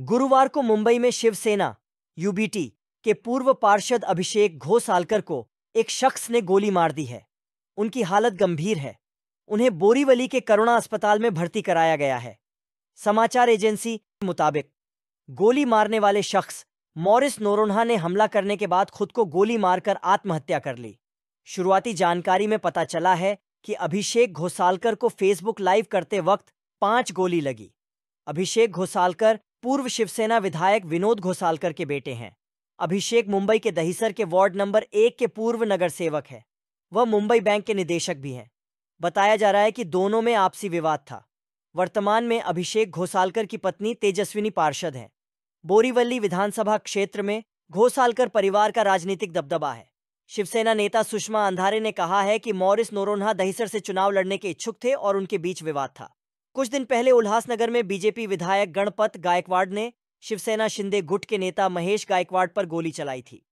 गुरुवार को मुंबई में शिवसेना यूबीटी के पूर्व पार्षद अभिषेक घोसालकर को एक शख्स ने गोली मार दी है उनकी हालत गंभीर है उन्हें बोरीवली के करुणा अस्पताल में भर्ती कराया गया है समाचार एजेंसी के मुताबिक गोली मारने वाले शख्स मॉरिस नोरोन्हा ने हमला करने के बाद खुद को गोली मारकर आत्महत्या कर ली शुरुआती जानकारी में पता चला है कि अभिषेक घोसालकर को फेसबुक लाइव करते वक्त पांच गोली लगी अभिषेक घोसालकर पूर्व शिवसेना विधायक विनोद घोसालकर के बेटे हैं अभिषेक मुंबई के दहीसर के वार्ड नंबर एक के पूर्व नगर सेवक है वह मुंबई बैंक के निदेशक भी हैं बताया जा रहा है कि दोनों में आपसी विवाद था वर्तमान में अभिषेक घोसालकर की पत्नी तेजस्विनी पार्षद हैं बोरीवली विधानसभा क्षेत्र में घोसालकर परिवार का राजनीतिक दबदबा है शिवसेना नेता सुषमा अंधारे ने कहा है कि मॉरिस नोरोन्हा दहिसर से चुनाव लड़ने के इच्छुक थे और उनके बीच विवाद था कुछ दिन पहले उल्हासनगर में बीजेपी विधायक गणपत गायकवाड़ ने शिवसेना शिंदे गुट के नेता महेश गायकवाड़ पर गोली चलाई थी